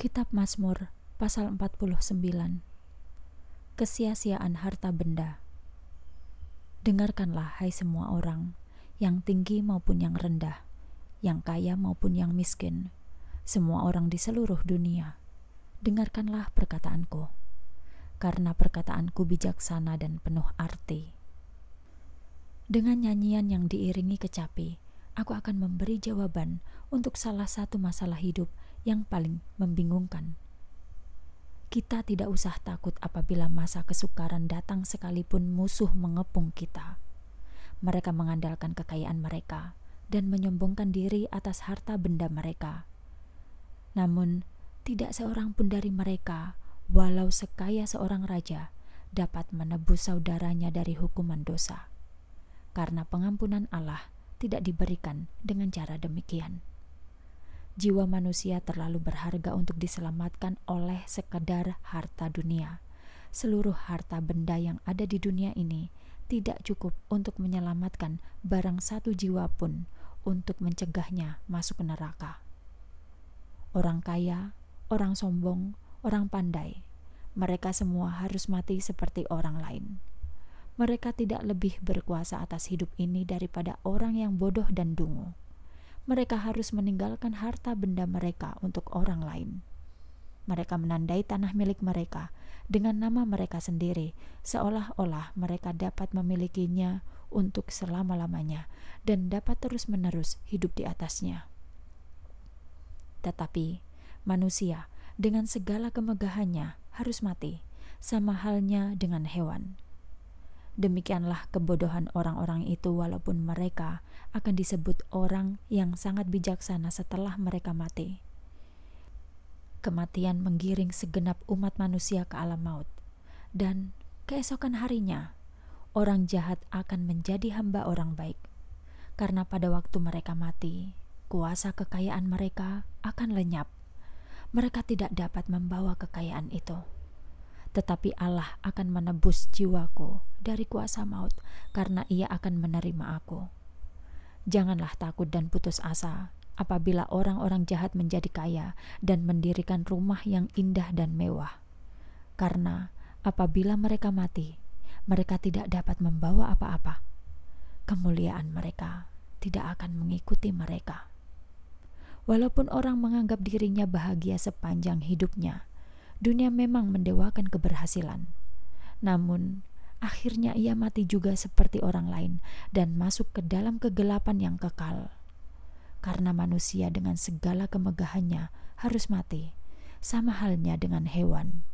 Kitab Mazmur pasal 49 Kesia-siaan harta benda Dengarkanlah hai semua orang, yang tinggi maupun yang rendah, yang kaya maupun yang miskin, semua orang di seluruh dunia. Dengarkanlah perkataanku, karena perkataanku bijaksana dan penuh arti. Dengan nyanyian yang diiringi kecapi, aku akan memberi jawaban untuk salah satu masalah hidup yang paling membingungkan. Kita tidak usah takut apabila masa kesukaran datang sekalipun musuh mengepung kita. Mereka mengandalkan kekayaan mereka dan menyombongkan diri atas harta benda mereka. Namun, tidak seorang pun dari mereka, walau sekaya seorang raja, dapat menebus saudaranya dari hukuman dosa. Karena pengampunan Allah tidak diberikan dengan cara demikian. Jiwa manusia terlalu berharga untuk diselamatkan oleh sekedar harta dunia. Seluruh harta benda yang ada di dunia ini tidak cukup untuk menyelamatkan barang satu jiwa pun untuk mencegahnya masuk ke neraka. Orang kaya, orang sombong, orang pandai, mereka semua harus mati seperti orang lain mereka tidak lebih berkuasa atas hidup ini daripada orang yang bodoh dan dungu. Mereka harus meninggalkan harta benda mereka untuk orang lain. Mereka menandai tanah milik mereka dengan nama mereka sendiri, seolah-olah mereka dapat memilikinya untuk selama-lamanya dan dapat terus-menerus hidup di atasnya. Tetapi manusia dengan segala kemegahannya harus mati, sama halnya dengan hewan Demikianlah kebodohan orang-orang itu, walaupun mereka akan disebut orang yang sangat bijaksana setelah mereka mati. Kematian menggiring segenap umat manusia ke alam maut, dan keesokan harinya orang jahat akan menjadi hamba orang baik, karena pada waktu mereka mati, kuasa kekayaan mereka akan lenyap. Mereka tidak dapat membawa kekayaan itu tetapi Allah akan menebus jiwaku dari kuasa maut karena ia akan menerima aku. Janganlah takut dan putus asa apabila orang-orang jahat menjadi kaya dan mendirikan rumah yang indah dan mewah. Karena apabila mereka mati, mereka tidak dapat membawa apa-apa. Kemuliaan mereka tidak akan mengikuti mereka. Walaupun orang menganggap dirinya bahagia sepanjang hidupnya, Dunia memang mendewakan keberhasilan. Namun, akhirnya ia mati juga seperti orang lain dan masuk ke dalam kegelapan yang kekal. Karena manusia dengan segala kemegahannya harus mati, sama halnya dengan hewan.